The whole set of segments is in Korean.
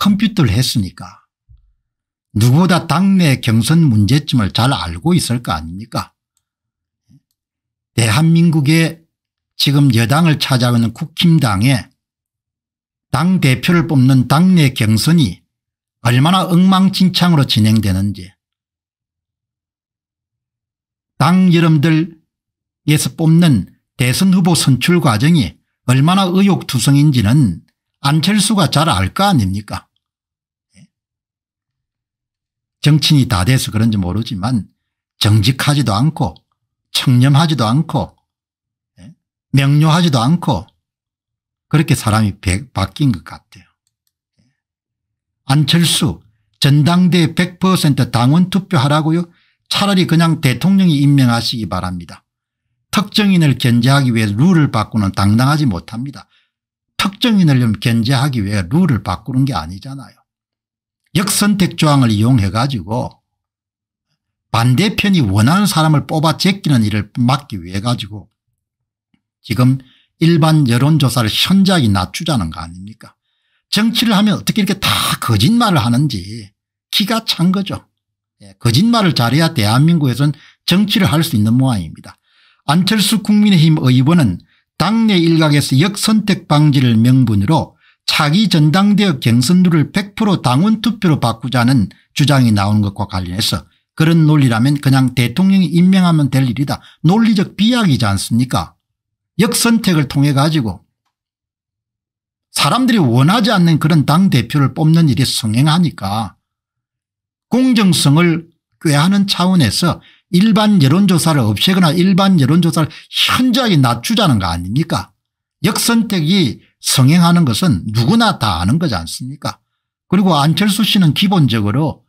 컴퓨터를 했으니까 누구보다 당내 경선 문제점을 잘 알고 있을 거 아닙니까 대한민국의 지금 여당을 찾아오는 국힘당에 당대표를 뽑는 당내 경선이 얼마나 엉망진창으로 진행되는지 당 여러분들에서 뽑는 대선 후보 선출 과정이 얼마나 의혹투성인지는 안철수가 잘 알 거 아닙니까 정치인이 다 돼서 그런지 모르지만 정직하지도 않고 청렴하지도 않고 예? 명료하지도 않고 그렇게 사람이 바뀐 것 같아요. 예? 안철수 전당대 회100% 당원 투표하라고요. 차라리 그냥 대통령이 임명하시기 바랍니다. 특정인을 견제하기 위해 룰을 바꾸는 당당하지 못합니다. 특정인을 견제하기 위해 룰을 바꾸는 게 아니잖아요. 역선택 조항을 이용해 가지고 반대편이 원하는 사람을 뽑아 제끼는 일을 막기 위해 가지고 지금 일반 여론조사를 현저하게 낮추자는 거 아닙니까 정치를 하면 어떻게 이렇게 다 거짓말을 하는지 기가 찬 거죠. 예, 거짓말을 잘해야 대한민국에서는 정치를 할 수 있는 모양입니다. 안철수 국민의힘 의원은 당내 일각에서 역선택 방지를 명분으로 차기 전당대회 경선들을100% 당원 투표로 바꾸자는 주장이 나오는 것과 관련해서 그런 논리라면 그냥 대통령이 임명하면 될 일이다. 논리적 비약이지 않습니까 역선택을 통해 가지고 사람들이 원하지 않는 그런 당대표를 뽑는 일이 성행하니까 공정성을 꾀하는 차원에서 일반 여론조사를 없애거나 일반 여론조사를 현저하게 낮추자는 거 아닙니까 역선택이 성행하는 것은 누구나 다 아는 거지 않습니까 그리고 안철수 씨는 기본적으로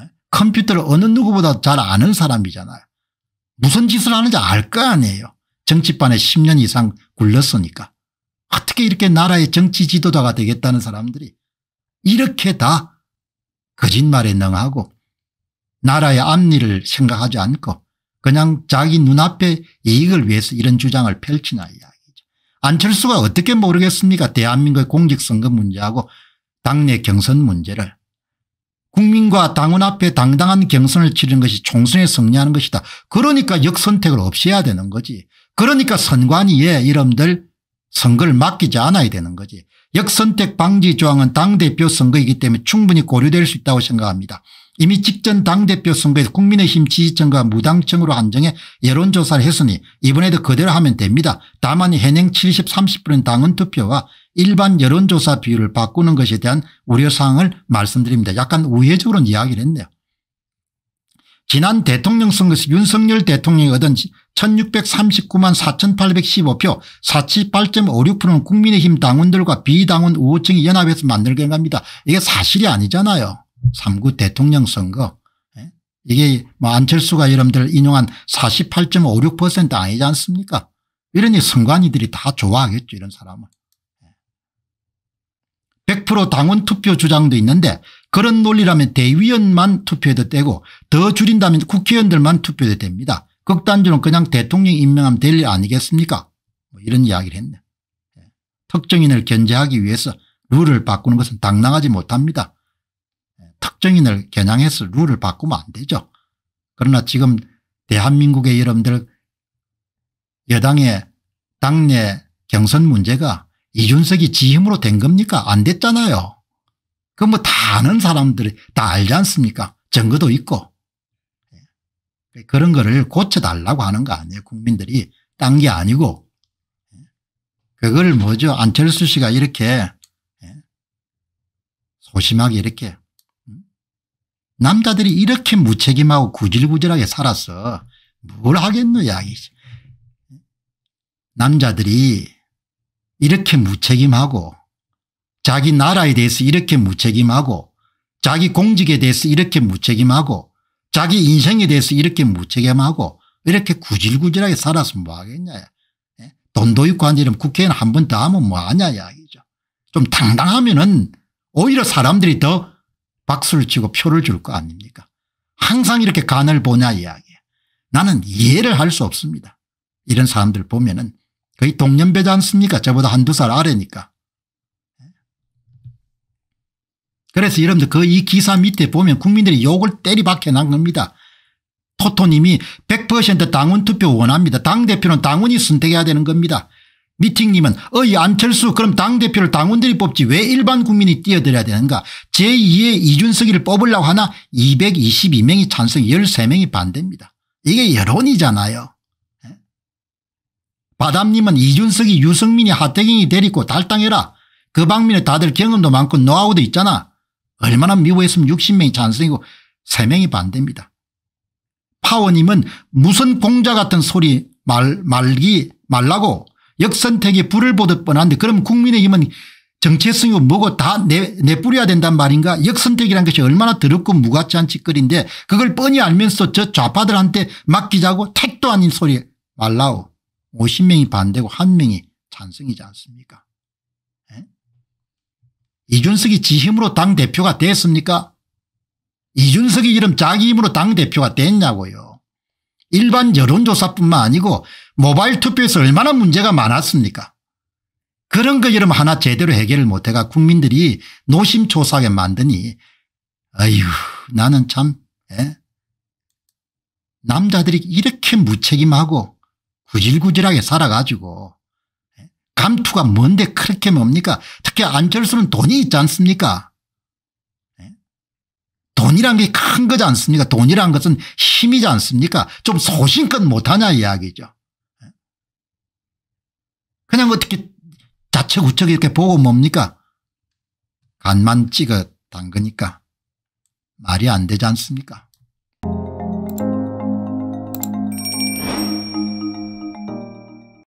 예, 컴퓨터를 어느 누구보다 잘 아는 사람이잖아요. 무슨 짓을 하는지 알 거 아니에요. 정치판에 10년 이상 굴렀으니까. 어떻게 이렇게 나라의 정치 지도자가 되겠다는 사람들이 이렇게 다 거짓말에 능하고 나라의 앞니를 생각하지 않고 그냥 자기 눈앞에 이익을 위해서 이런 주장을 펼치나 이야. 안철수가 어떻게 모르겠습니까 대한민국의 공직선거 문제하고 당내 경선 문제를 국민과 당원 앞에 당당한 경선을 치르는 것이 총선에 승리하는 것이다. 그러니까 역선택을 없애야 되는 거지. 그러니까 선관위에 이름들 선거를 맡기지 않아야 되는 거지. 역선택 방지 조항은 당대표 선거이기 때문에 충분히 고려될 수 있다고 생각합니다. 이미 직전 당대표 선거에서 국민의힘 지지층과 무당층으로 한정해 여론조사를 했으니 이번에도 그대로 하면 됩니다. 다만 현행 70, 3 0 당원 투표와 일반 여론조사 비율을 바꾸는 것에 대한 우려사항을 말씀드립니다. 약간 우회적으로 는 이야기를 했네요. 지난 대통령 선거에서 윤석열 대통령이 얻은 1639만 4815표 48.56%는 국민의힘 당원들과 비당원 우호층이 연합해서 만들게 합니다. 이게 사실이 아니잖아요. 3구 대통령 선거 예? 이게 뭐 안철수가 여러분들 인용한 48.56% 아니지 않습니까 이러니 선관위들이 다 좋아하겠죠 이런 사람을 100% 예. 당원 투표 주장도 있는데 그런 논리라면 대의원만 투표해도 되고 더 줄인다면 국회의원들만 투표해도 됩니다 극단주는 그냥 대통령 임명하면 될 일 아니겠습니까 뭐 이런 이야기를 했네 예. 특정인을 견제하기 위해서 룰을 바꾸는 것은 당당하지 못합니다 특정인을 겨냥해서 룰을 바꾸면 안 되죠. 그러나 지금 대한민국의 여러분들 여당의 당내 경선 문제가 이준석이 지힘으로 된 겁니까? 안 됐잖아요. 그 뭐 다 아는 사람들이 다 알지 않습니까? 증거도 있고. 예. 그런 거를 고쳐달라고 하는 거 아니에요. 국민들이 딴 게 아니고. 예. 그걸 뭐죠. 안철수 씨가 이렇게 예. 소심하게 이렇게 남자들이 이렇게 무책임하고 구질구질하게 살았어. 뭘 하겠느냐. 남자들이 이렇게 무책임하고 자기 나라에 대해서 이렇게 무책임하고 자기 공직에 대해서 이렇게 무책임하고 자기 인생에 대해서 이렇게 무책임하고 이렇게 구질구질하게 살았으면 뭐하겠냐. 예? 돈도 있고 한 이름 국회의원 한번 더 하면 뭐하냐 좀 당당하면 은 오히려 사람들이 더 박수를 치고 표를 줄 거 아닙니까 항상 이렇게 간을 보냐 이야기 나는 이해를 할 수 없습니다 이런 사람들 보면 은 거의 동년배지 않습니까 저보다 한두 살 아래니까 그래서 여러분들 그 이 기사 밑에 보면 국민들이 욕을 때리박해 난 겁니다 토토님이 100% 당원 투표 원합니다 당대표는 당원이 선택해야 되는 겁니다 미팅님은 어이 안철수 그럼 당대표를 당원들이 뽑지 왜 일반 국민이 뛰어들어야 되는가 제2의 이준석이를 뽑으려고 하나 222명이 찬성 13명이 반대입니다. 이게 여론이잖아요. 예? 바담님은 이준석이 유승민이 하태경이 데리고 달당해라. 그 방면에 다들 경험도 많고 노하우도 있잖아. 얼마나 미워했으면 60명이 찬성이고 3명이 반대입니다. 파워님은 무슨 공자 같은 소리 말, 말기 말라고 역선택이 불을 보듯 뻔한데 그럼 국민의힘은 정체성이 뭐고 다 내, 내뿌려야 된단 말인가 역선택이란 것이 얼마나 더럽고 무가치한 짓거리인데 그걸 뻔히 알면서 저 좌파들한테 맡기자고 택도 아닌 소리 말라오 50명이 반대고 한명이 찬성이지 않습니까 에? 이준석이 지 힘으로 당대표가 됐습니까 이준석이 이름 자기 힘으로 당대표가 됐냐고요 일반 여론조사뿐만 아니고 모바일 투표에서 얼마나 문제가 많았습니까 그런 거 이름 하나 제대로 해결을 못해가 국민들이 노심초사하게 만드니 아휴 나는 참 에? 예? 남자들이 이렇게 무책임하고 구질구질하게 살아가지고 예? 감투가 뭔데 그렇게 뭡니까 특히 안철수는 돈이 있지 않습니까 예? 돈이란 게 큰 거지 않습니까 돈이란 것은 힘이지 않습니까 좀 소신껏 못하냐 이야기죠 그냥 어떻게 뭐 자책 우측 이렇게 보고 뭡니까? 간만 찍어 담그니까 말이 안 되지 않습니까?